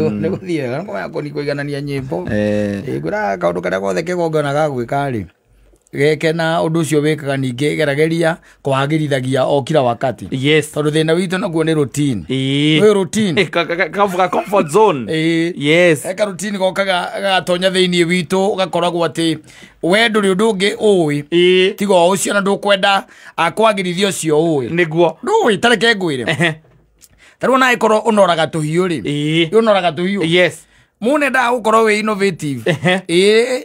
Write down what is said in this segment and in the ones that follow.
nä gå thiä kå iganania nyä mbo ngå kaå ndå karä a gothe kä gongonaga gwä ka geke na å ndå å cio wä kaga ningä gerageria kwagärithagia o kira wakati yes. tondå thä na witå naguo nä ä gokaga gagatonya thä iniä witå å gakoragwo atä we ndå rä å ndå å ngä å ä tigo å cio na ndå kwenda akwagä rithia å cio å ä nä guo ndå ä tareke ngwä re tarä u korwo å noraga tå hiå rä å noraga tå hiå yes må nendaga gå korwo wä innovative ä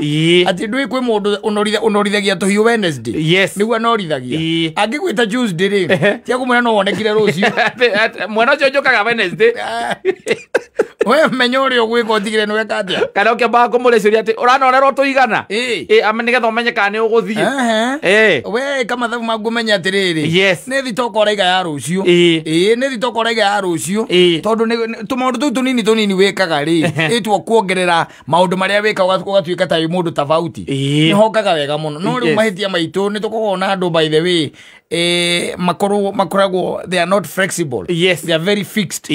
wega atä ndå kwä må ndå ånorithagia tå hiå nä anorithagia angä gwä ta rä ciakå mwä ra no wonekire rå ciå mwena å cio njå kaga we menya å rä a å gwä ka å tigire nä weka atä a kana å kä ambaga kå må rä cå ria atä å ranorerwo tå igana nä getha å menye kana nä å gå thiä we kamathabu maku å menye atä rä rä nä thitoka å raiga ya rå ciå nä thitoka å raiga ya rå ciå tondå tå maå ndå tå u tå nini tå nini wä kaga rä ä two kuongerera maå ndå marä a wä ka å gatuä ka ta ngai mundu tofauti ni hokaga wega muno no riu mahitia maitu ni tukoragwo na andu by the way makoragwo they are not flexible yes. they are very fixed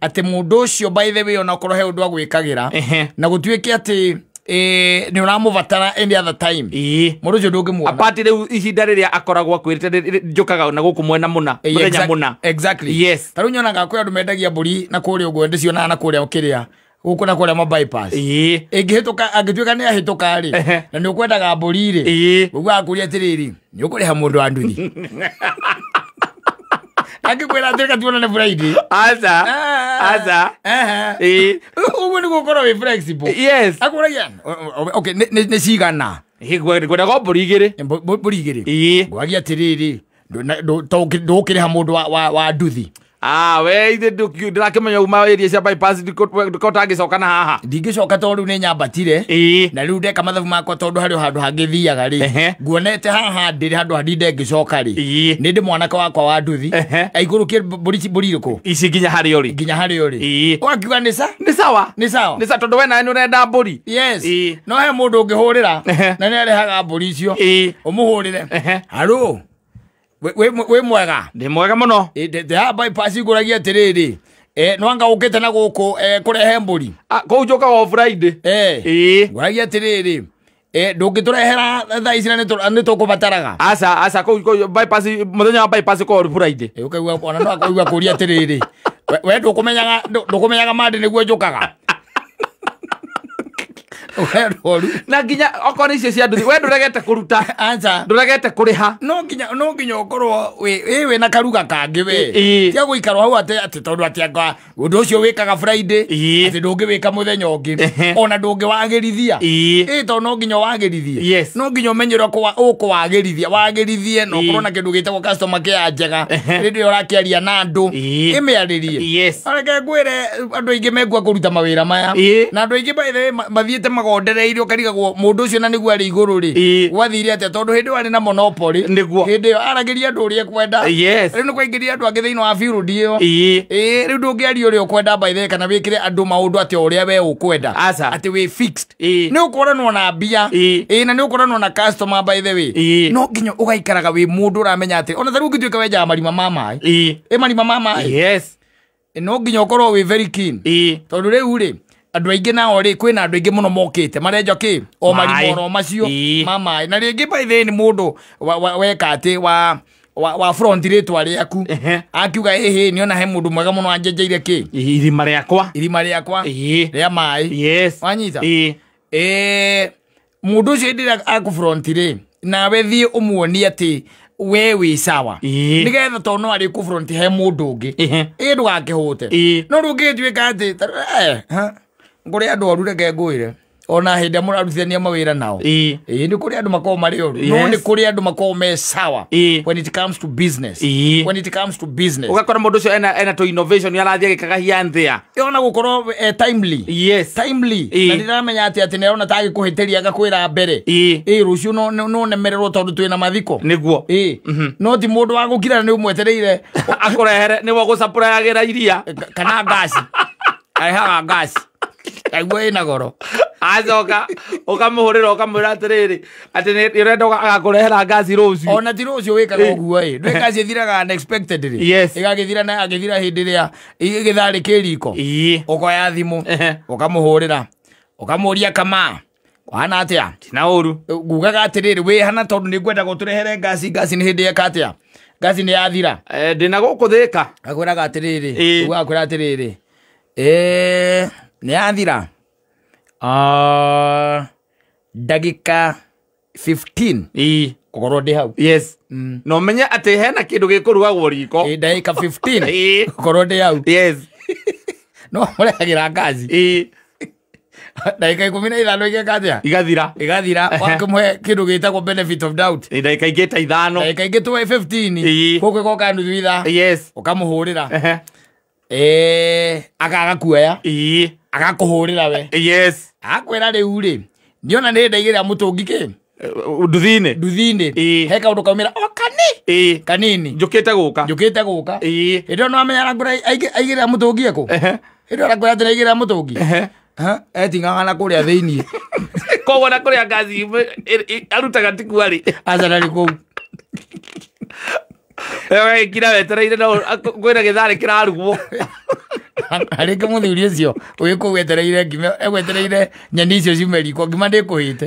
atä må ndå å cio by the way ona korwo he å ndå agwä kagä ra na gå tuä ke atä nä å ramå batara any other time må ndå å cio ndå ngä muonapati rä u ihinda rä rä a akoragwo akwä rä te njå kaga na gå kå mwena må na må thenya må na tarä u nyonaga kwä andå mendagia mbå ri na kå rä å guo cionaga na kå rä a å kä rä a gå na kå rä ä ngä tuä ka nä ahä ka rä na nä å kwendaga mbå ri rä å guo akå ria atä rä rä nä å kå rä ha må ndå wa nduthi angĩkwĩra atĩ reka tuonane friday aca ah, aca ũguo nĩ gũkorwo wĩ flexible yes akũragia okay nĩ cigana ngwendaga mbũri igĩrĩ mbũri igĩrĩ ngwagia atĩrĩrĩ ndũkĩrĩha mũndũ wa nduthi ah we ithe ndirakimenya uma area cia bypass ndiko na haha ndingicoka tondu ni nyambatire na riu ndeka mathabu makwa tondå tondu hari hangä thiaga rä nguonete haha ndä ndiri handu handinde coka ri nä ndä mwanake wakwa wa nduthi aigurukie mburi iriku ici nginya hari uri nginya hari uri wakiuga ni sa ni sawa ni sawa ni sa tondu we nawe ni urenda mburi yes no he mundu ungihurira na nä arehaga mbå mburi icio umuhurire haro wä mwega ndä mwega må no ngå atä rä rä no anga te na gå kå kå rehe mbå ri ah, kå u njå kaga ngå ragia atä rä rä ndångä tå rehera thaa ici nä tå kå bataraga må thenya wa å kaigua kå ria atä rä rä we ndå kå menyaga mandä nä guo njå kaga na okorwo nä icio cia nduthi we ndå regete kå ruta ndå regete kå rä ha no nginya å korwo wä na karuga kangä we tia gå ikarwo hau atä tondå atä å ndå å cio wä kaga atä ndå ngä wä ka må thenya å ngä ona ndå ngä wagä rithia ä tondå no nginya wagä rithie no nginya å å kå wagä rithia wagä rithie na å korwo na kä ndå gä tagwo kä njega rä ndä ä rakä na andå ä mä arä rie reke ngwä re andå aingä kå ruta mawä ra maya na andå aingä mathiä te ukoragwo ndereirwo karigagwo mundu ucio na niguo ari iguru ri gwathire atia tondu hindi wari na monopoly niguo hindi aragiria ndu ri kwenda yes ri nuko ingiria ndu angi thiini wa field iyo ri ndu ngiari uri ukwenda by the kana wikire andu maundu ati uri we ukwenda ati we fixed ni ukora no na bia ii na ni ukora no na customer by the way no ginyo ugaikaraga wi mundu uramenya ati ona taru ngituika wenjaga marima mama mai e marima mama mai yes no nginya ukorwo wi very keen tondu riu uri andå aingä nao rä kwä na andå aingä må no mokä te marenjwo kä o marimono macio ma maä na rä ngä mbaithä nä må ndå weka atä wa wa, wa front rätwa rä aku akiuga hä nä ona he må ndå mwega må no anjenjeire kä irima rä akwa irima rä akwa rä a maä wanyita må ndå å cio hä ndä ä rä a akå front rä nawe thiä å muonie atä we wä sawa nä getha tondå no arä kå he må ndå å ngä ä ndå gakehå te no rå ngä tuä ka atä ngore andu orure oru reke ona hä ndä ä a nao ä nä kå rä andå makoragwo marä oru no ni kuri andu andå me sawa when it comes to business Iye. when it comes to business ugakora må ndå ena, ena to innovation ya agä kagahia nthä a ona gå korwo eh, timely yes. timely na ndä ramenya ati atä nä arona tagä kå hä tä ria gakwä ra mbere ä rå ciå no nemererwo tondå twä na mathiko nä guo mhm. no ti må wa gukira ni umwetereire å ni akå rehere nä wo gå agä ra iria kana ngaci arehaga ngaci ngaigua ä na goro acoka å kamå hå rä ra å kamwä ra atä rä rä atä nä renda agakå rehera ngaci rå ciå ona ti rå ciå wä kaga å guo ä ndå ngaci ä thiraga ä gagä thira na agä thira hä ndä ä rä a gä tharä kä riko å koya thimå å kamå hå rä ra å kamå ria kamaa wahana atä a tina å ru ngugaga atä rä rä wä hana tondå nä ngwenda gå tå rehere ngaci ngaci nä hä ndä eka atä a ngaci nä yathira e, ndä na gå kå thä ka agwä raga atä rä rä ugakwä ra atä rä rä nä yathira uh, ah, ndagika 15 ii korwo ndä hau yes mm. no menye atä hena kä ndå gä kå rugagwo riko ndagika 15 korwo ndä hau yes no må rehagä ra ngaci ndagika ikumi na ithano igekatia igathira igathira wakämhe kä ndå gä tagwo benefit of doubt ndagika ingä ta ithano dagika ingä twe 15 gå kä goka nuthu itha yes å kamå hå rä ra agaga kuoya agakuhurira we eh, yes akwira riu ri niona ni ndaigirira mutungi ki eh, nduthi-inä nduthi-inä eh. he kaå ndå kaumä o kani kanini njå kä te gå ka njå kä te gå ka ä ndä no amenya rangå aigä rä ra må tå ngi ekå ä ndä rangå atä raigä rä ra må tå ngi etingaga na kå rä a thä iniä koguo na kå rä a ngaci arutaga tikuarä acarari liko u gagä kira wetereire no kwä na gä tharä kä rarugwo arä kä må thuri å cio å gä kå gwetereire egwetereire nyeni icio ciume riko ngima ndä kå hä te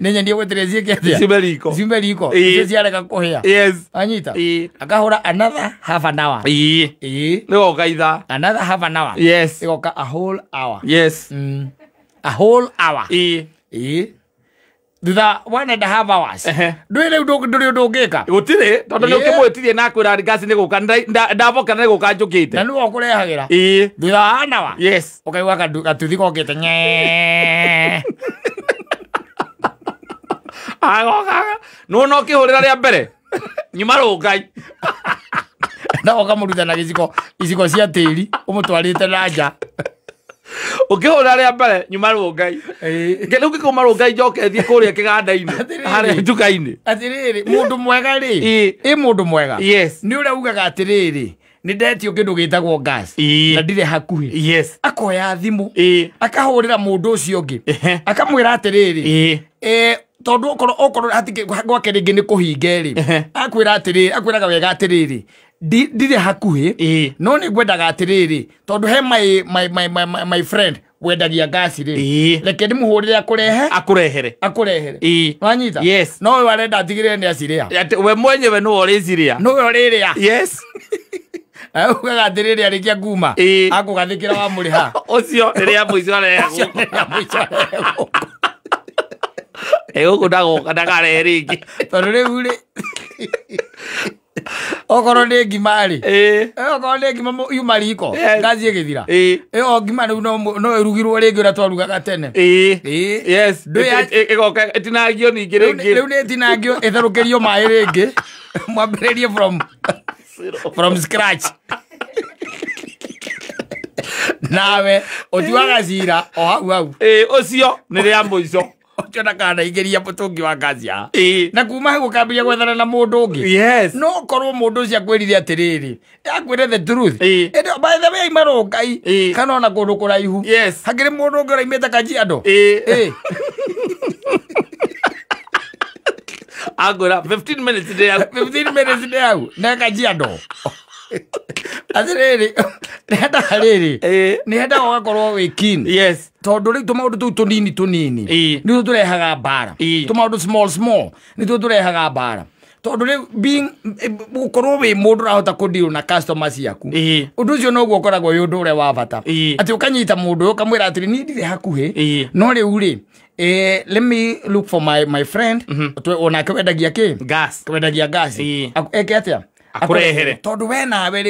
nä nyeni å gwetereire ciä kä ciume riko ciume riko icio ciarega kå hä a anyita akahå ra another half an hour nä goka itha another half an hour ä goka a whole hour yes mm. a whole hour ä thutha wa nenda havas ndå rä u ndå rä å ndå ngä ka gå tirä tondå nä å mwä tirie na kwä ra rigasi nä gå ka na nä gå kä te na nä wo kå rehagä ra thutha wa anawa å kaigua gatuthi gokä te nye agokaga no no kä hå rä ra rä a mbere nyuma rå ngai na å na gä ciko icigo cia tä ri å må twarä te na nja ukihura ria mbere nyuma rũngai rĩu ngĩkuma rũngai njoke thiĩ kũrĩa kĩganda-inĩ harĩa nduka-inĩ atiriri mundu mwega ri i mundu mwega ni ũrĩa ugaga atiriri nä ndetio kä ndå gä tagwo na ndire hakuhä akoya thimå akahå rä ra må ndå å cio ngä akamwä ra atä rä rä tondå okorwo gwake rä ngä nä kå akwira atiriri akwä ra akwä raga wega atä rä rä ndirä hakuhä e. no nä ngwendaga atä rä rä tondå he my, my, my, my, my, my friend wendagia ngasi rä e. reke ndä må hå rä re akårehe akå rehere e. wanyita yes. no we arenda atigä rä re nä acirä a we mwenyewe nä rä cirä a nä å rä rä a yes ugaga atä rä rä arä kia nguma akå gathä kä ra wa må rä ha å cio rä rä a må ico arehegå egå kå ndagoka ndakarehe rä ngä tondå rä u rä okorwo nä ngima rä okorwo nä ngima yuma riko ngaci ä gä thira o ngima rä no ä rugirwo rä ngä å rä a twarugaga tene ägoka ä tinangio ningä rä ngä rä u nä ä tinangio ä therå kä rio maä rä ngä mwambä rä rie from scratch nawe å tuaga cira o hau hau å cio nä rä a må ico ũkĩona naingĩria mũtũngi wa ngacia na kuma hau ũkambĩria gwethana na mũndũ ũngĩ no ũkorwo mũndũ ũcio akwĩrire atĩrĩrĩ akwĩre the truth ĩno by the way marũngai kana ona kũndũ kũraihu hakĩrĩ mũndũ ũngĩ ũraimĩte kajiando angora 15 minutes ndĩ hau na kajiando atiriri ni henda rä ni nä hendaga ågakorwo kin yes rä u tu maå tu tå u tå nini tå nini tu tuo tå rehaga mbara tå maå ndå nä tuo tå rehaga mbara tondå å eh, rahota kå ndiå na customer ciaku å ndå å cio noguo å koragwo wä å ndå å wa bata atä å kanyita må ndå å kamwä ra atä rä ni ndirä hakuhä no rä u Eh, let me look for my, my friend mm -hmm. onake wendagia kä wendagia ngasi eke atä a akurehere tondu we nawe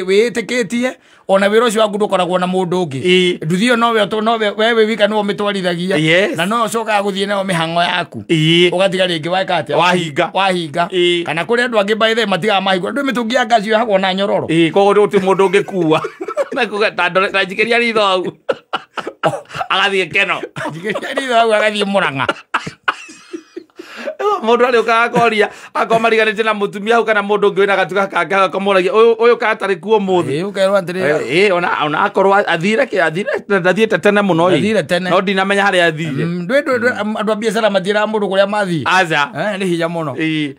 tie ona wira cio waku koragwo na mundu ngä nduthi ä yo nowe wä wika mä twarithagia na no ucokaga guthie nayo mihango yaku ugatiga ringi weka atia wahinga wahinga kana kuri andu angi by the matigaga mahingo ndu mitungi ya ngaci yohagwo na nyororo koguo ndu kua ungikua njikiria ritho au agathiä keno njikiria ritho au agathie muranga mundu ari ukaga koria akorwo mariganite na mutumia hau kana mundu ungi wina gatuka kangi agakomoragia uyu katari kuo muthi ona akorwo athiĩte tene muno no ndinamenya harĩa athire mm, mm, andå a biacara matiĩraga må ndå kå rä a mathiä eh, nä hinya må no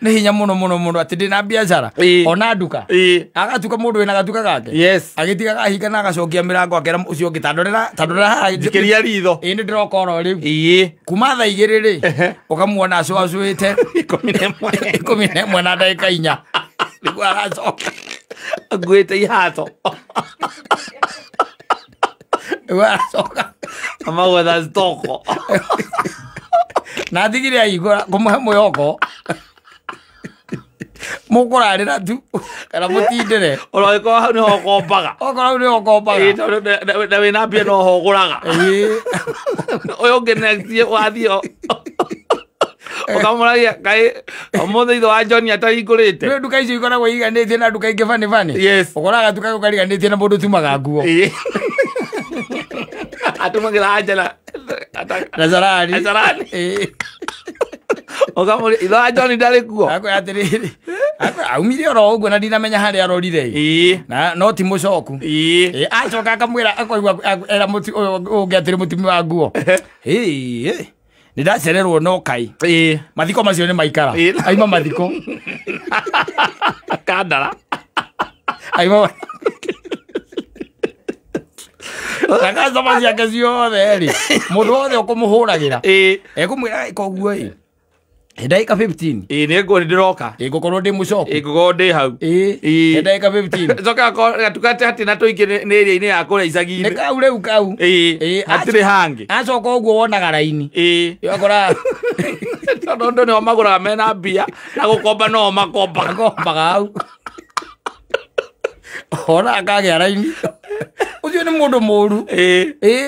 nä hinya må no må no må no atä ndä na biacara ona nduka agatuka må ndå wä na gatuka gake agä tigaga hinga na agacokia mä rango akera å cio å ngä tandå rä ra ritho ä nä ndä roka oro rä u kuma tha igä rä rä å kamuona acoacu acuĩte ikũmi na ĩmwe na ndagĩka inya nĩguo agacoka akuĩte ihato nĩguo agacoka amagwetha stoko na ndigire ahingũra kũmũhe mwĩhoko mukurarira tu kana mutindire ona ngĩkorwo hau nĩho ũkombaga okorwo hau nĩho ũkombaga na wĩna mbia noho ũgũraga ũyũ ũngĩ next wathiĩ ukamuragia ngai umuthi itho wa john atahingurite nä nduka icio ikoragwo iganä na nduka ingä bani bani å koraga tuka gå kariganä tie na må ndå tumaga nguo atumagä ra na carani ukamå itho wa john ndarä kuo atärä aumire oro å guo na ndinamenya harä arorire no ti må coku acoka akamwä ra akoigua era å ngä atärä må timi wa nguo nä ndacererwo no kai e. mathiko macio nä maikara aima mathiko kandara aima thakacama ciake ciothe rä må ndå wothe å kå må hå ragä ra ekå mwä ra koguo ä ndagika 15 ä nä ndä roka ä ngå korwo ndä må coku ä ngå korwo ndä hau ä ndagika 15 hatä na tå ingä nä ä ria-inä yakå kå rä icagi-inä nä kau rä u kau hatirä hangä acoka å guo wonaga raini ĩgakora tondå ndå nä o magå raga mena mbia na gå komba no makombaga hau ona akagä a raini å cio nä må ndå må ru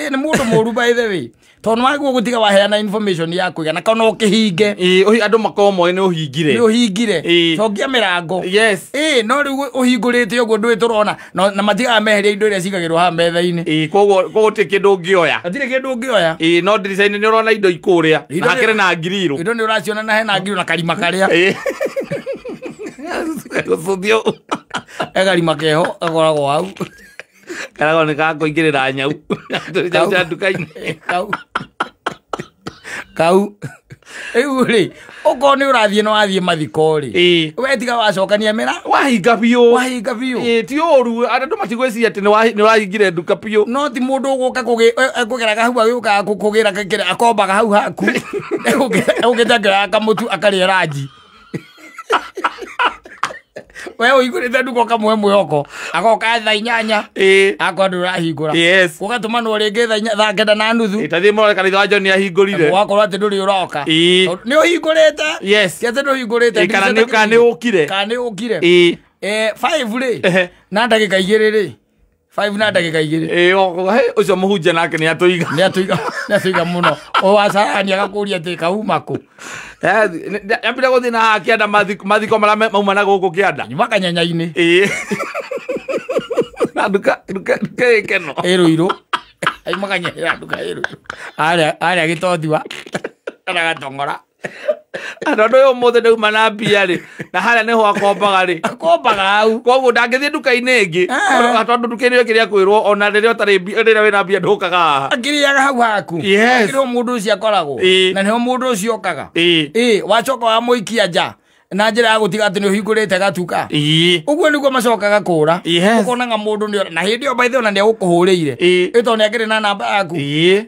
nä må ndå må ru baithe wä tondu gå tiga waheana information yaku igana kana ukihinge andu makorwo moe ni uhingire ni uhingire tongia mirango yes eh no riu uhingurite uguo tå rona na matigaga meheria indo iria cigagirwo haha metha-inĩ koguo koguo oya kindu kä ndå ngä ngioya no ndirica-inĩ nĩ rona indo ikũrĩa na hakĩrĩ na ngirirũ indo nĩ ũraciona na hena ngirirũ na karima karä a egarima keho agoragwo hau kana nä ka koingirira nyau nyau cia nduka-inĩ eh, kau kau rĩu rĩ ũkorwo nĩ ũrathiĩ na wathiĩ mathiko rĩ wetiga wacokania mĩra wahinga biũ wahinga biũ ti ũru andũ matigwĩciria atĩ nĩ wahingire nduka biå no ti må ndå å gå ka kå geraga hau agĩũkaga kũgĩra kĩrĩa akombaga hau haku gä raga ũgĩtengeraga kamũtu akarĩa ranji we å igå rä te nduka kamwe mwä agoka tha inyanya akwa ndå rahingå ra å gatå manwo rä ngä tha ngenda na nuthu itathiä morekanitha wa njoni ahingå rire gakorwo atä ndå rä å roka nä å hingå rä te atä ndå hingå rä tekana nä å kire kana nä å kire rä na ndagä ka igä rä rä 5 na ndagika igä rä å cio må hunja nake nä atå iga må no å wacarania agakå ria atä kauma kå yambire gå thiä na haha kä anda mathiko marä a mauma na gå kå kä anda nyuma kanyanyainä na nduka ä keno ä rå irå aimaganyä ra nduka ä rå irå arä a gä tothiwa aragatongora andå å yå må thä ndauma na mbia rä na harä a nä ho akombaga rä akombaga au koguo ndangä thiä nduka-inä ngä tondå nduka-inä kä rä a ah. kwä rwo ona rä rä a rä rä a wä na mbia ndå kaga haha akä rä aga hau haku rä o må ndå å cio akoragwo na nä ho må ndå å cio okaga wacoka wa må ikia nja na njä ra ya gå tiga atä nä å hingå rä te gatuka å guo nä guo macokaga kå ra å konaga må ndå na hä ndä ä yo maithe ona nä egå kå hå rä ire ä tondå nä angä na namba yaku nä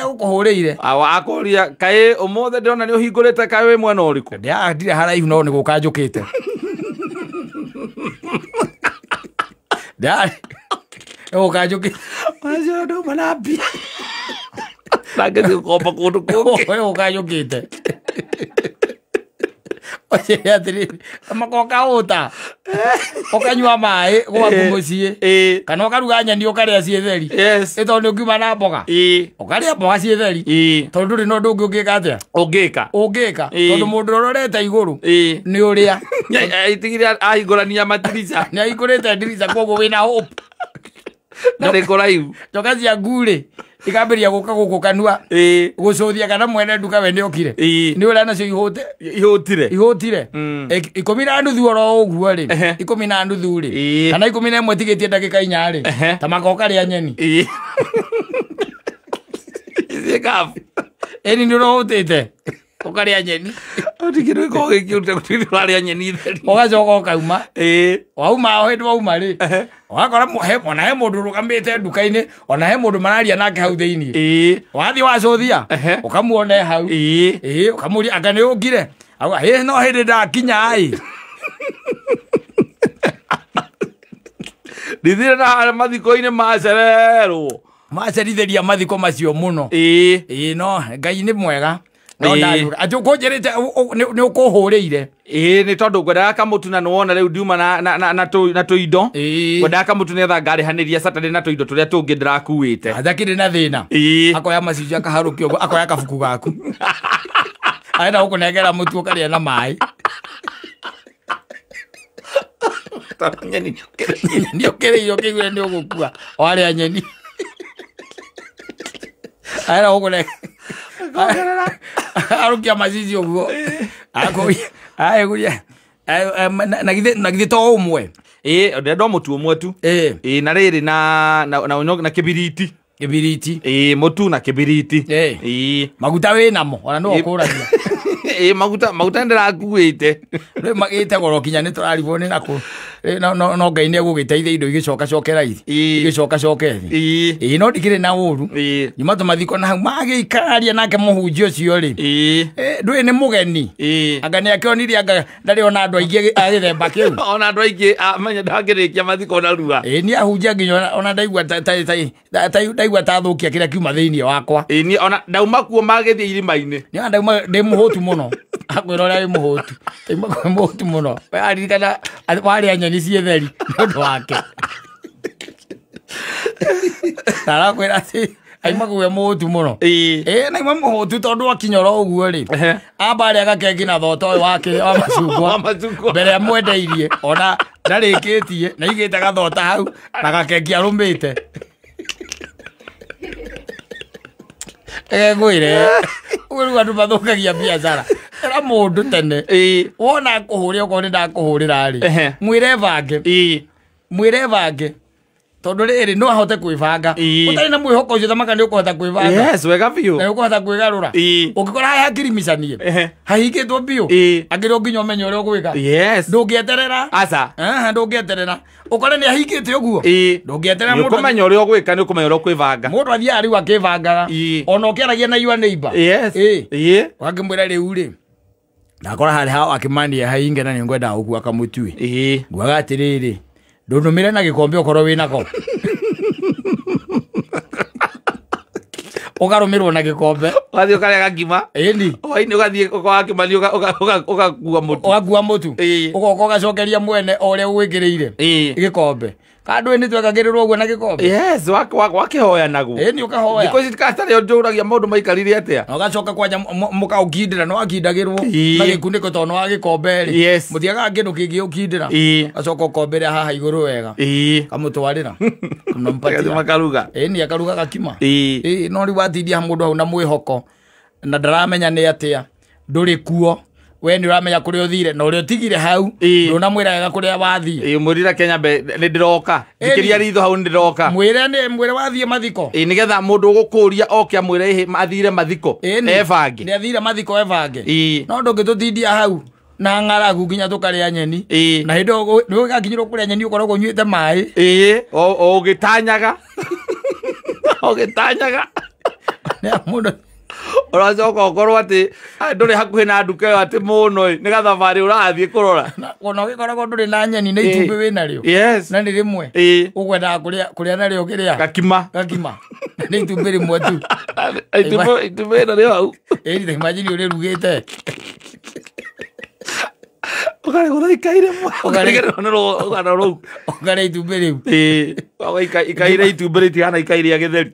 egå kå hå rä ire akåria kaä å må the ndä ona hingå rä te kaä mwena å rä kå ndirä haraihu no nä gå ka njå kä te gå ka njå kä andå mana mbia wacire atiriri makoka uta ukanyua mai gwaku eh, mucii eh. kana ukaruga nyeni a ciä theri ä tondå nä å kiuma na mboga å karä a mboga ciä theri tondå ndå rä na å ndå å ngä å ngä ka atä a å ngä ka å ngä ka tondå må ndå å rorete igå rå nä å rä a itigire ahingå rania matirica nä ahingå rä te ndirica koguo wä na ndarä kå raihu njoka cia ngurä ikambiria guka guku kanua thia kana mwene nduka we okire niokire ni ura nacio ihå tire ikå mi na nduthu oro rä ikå mi na nduthu ri kana ikå mi na tigä tie ndagä ka inya rä ta makoka ria nyeni ĩni nä å rahå tä te ukarä nyeni tigä rä korwo gä kä å rute gå tigä rä nyeni theri ågacoka åkauma wauma o hä ndä wauma rä wakora ona he må ndå rå nduka-inä ona he må mararia nake hau thä iniä wathiä wacå thia hau å kamå ria anga nä å ngire auga hä no hä ndä ndakinya-ä ndithire na harä mathiko-inä macererwo macerithä ria mathiko macio må no ä no ngai nä mwega no ndarura å kå njä rä te nä å kå hå rä ire ää nä tondå ngwendaga kamå tu na nä wona rä u ndiuma na tå indo ngwenda kamå tu nä getha ngarä hanä ria na tå indo tå rä a tå ngä ndä rakuä te thakä rä na thä na ah, akoya macicio akaharå kä å guo akoya kabuku gaku arenda gå kå nengera må tu å karä na maä nä å kä rä ire å kä iguä nä å gå kua warä a nyeni arenda gå kå arukia macici å guo na githä to ndä mwe ndärenda må tu å mwe tu na rä rä na kä biriti kä biriti må tu na kä biriti maguta wä namo ona nä wakå ragia maguta maguta ndä rakuä te magä te goro kinya nä tå rarigwo nä nakå no no no ngai nä egågäteithia indo igäcoka cokera raithi igäcoka coke thi ä no ndikä rä na å ru nyuma tå mathiko na hau magä ikaria nake må hunji å cio rä ndå nä må geni anga nä akä onire anga ndarä ona andå aingä agä themba kä u ona andå aingä amenya ndangä rä kia mathiko na rua ä nä ahunjia nginya ona ndaigua ndaigua tathå kia kä rä a kiuma thä inä wakwa ona ndauma magä thiä irima-inä ndauma ndä må hå tu må no akwä ra å rä a wä må hå tu taimba kwä må må no aririkana warä a nyoni ciä theri nä å ndå wake na arakwä ra atä aimakuge mutu muno ä naima mutu tondu akinyora uguo ri ambari agakengi na thota uyu wake wa macungwa mbere ya mwendeirie ona ndarikitie na gathota hau na gakengi arumite egegwire riu andu mathukagia biacara ra må ndå tene wona ngå hå re okorwo nä ndakå hå rä ra rä mwä re bange mwä re bange tondå rä rä no ahote kwä banga å tarä na mwä hoko å cio thamaka nä å kå hota kwä bangawega å kå hota kwä garå ra å ngä kora hayakirimicanie hahingä two biå angä rä å nginya å menye å rä a å gwä ka ndå ngä eterera ndå ngä eterera å kore nä ahingä te å guo ndå ngä eterera å menya å rä a å gwä ka nä å kå menya å rä a å kwä banga må ndå athiaga rä u akä bangaga ona å kä aragia na iua nä imba wangä mwä ra rä u rä ndakora harä ha akämani haingä na nä ngwendaga gå kua kamå tuä nguaga atä rä rä ndånå mä re na gä kombe å korwo wä nako å garå mä rwo na gä kombe å gathiä å karega ngima ni hwainä å gathiä å kowa kämani å gakua må tu å gakua må tu å goka å gacokeria mwene o rä a å gwä kä rä ire gä kombe kandu nä twekagärärwo å guo na gä kombe wakähoya å kahoya thikå njå ragia maå ndå maikarire atä a gacoka kwanja må kaå kindä ra no akindagä rwo na gä kunä ko tondå no agä komberä må tiagaga kä ndå kä ngä å kindä ra gacoka å kombere haha igå rå wega kamå twarä ra makaruga ä nä akarugaga no rä u watindia må ndå hau na mwä hoko na ndaramenya nä atä a ndå rä kuo we nä å ramenya kå rä a å thire na å rä a å tigire hau ndå na mwä wega kå rä a wathiä e, mwä rä kenya nä ndä roka ria ritho hau nä ndä roka mwä re mwä re wathiä mathiko nä getha må ndå gå kå ria oke amwä re athire mathiko ebange nä athire mathiko ebange no ndå ngä tå tindia hau na ng'aragu nginya a nyeni na kå rä a nyeni ũkoragwo nyuĩte maĩ o ũgĩtanyaga ũgĩtanyaga mũndũ uracoka ukorwo atä ndå rä hakuhä na nduka ä yo atä må no nä gathabarä å rathiä kå rora ona å gä ndå rä na nyeni nä itumbä wä narä o na nä rä mwe å gwendaga kå gakima gakima nä itumbä rä tu itumbä na rä o hau ĩimathini å ugare itumbä rä ikaire itumbä rä ikaire agä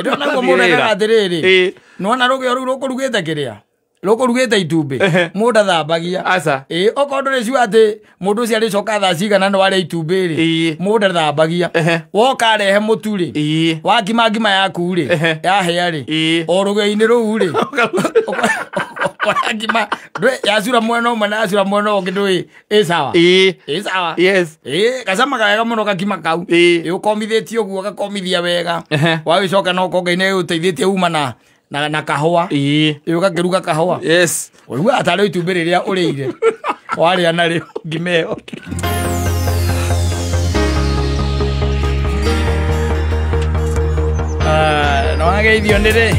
ndonaguo må ndagaga atä rä eh nona rå gä o rä u rå kå rugä te kä rä a rå kå rugä te itumbä må ndathambagia ä okorwo ndå rä ciu atä må ndå å cio arä coka thaa cigana no arä itumbä rä må ndathambagia woka rehe må tu rä wakima ngima yaku rä yahä rä o rå gä inä rå u rä ngima yacura mwena ũmwe na yacura mwena ũngĩ ndũĩ ĩ sawa ĩ sawa ĩ gacama kawega mũno gakima kau ĩ ũkomithĩtie ũguo gakomithia wega wagĩcoka no kongaine ũteithĩtie uma na na na kahua ii ugakiruga kahua yes uruga atari itumbi riria urire waria nario ngimeo uh, ah, no wageithio nä rä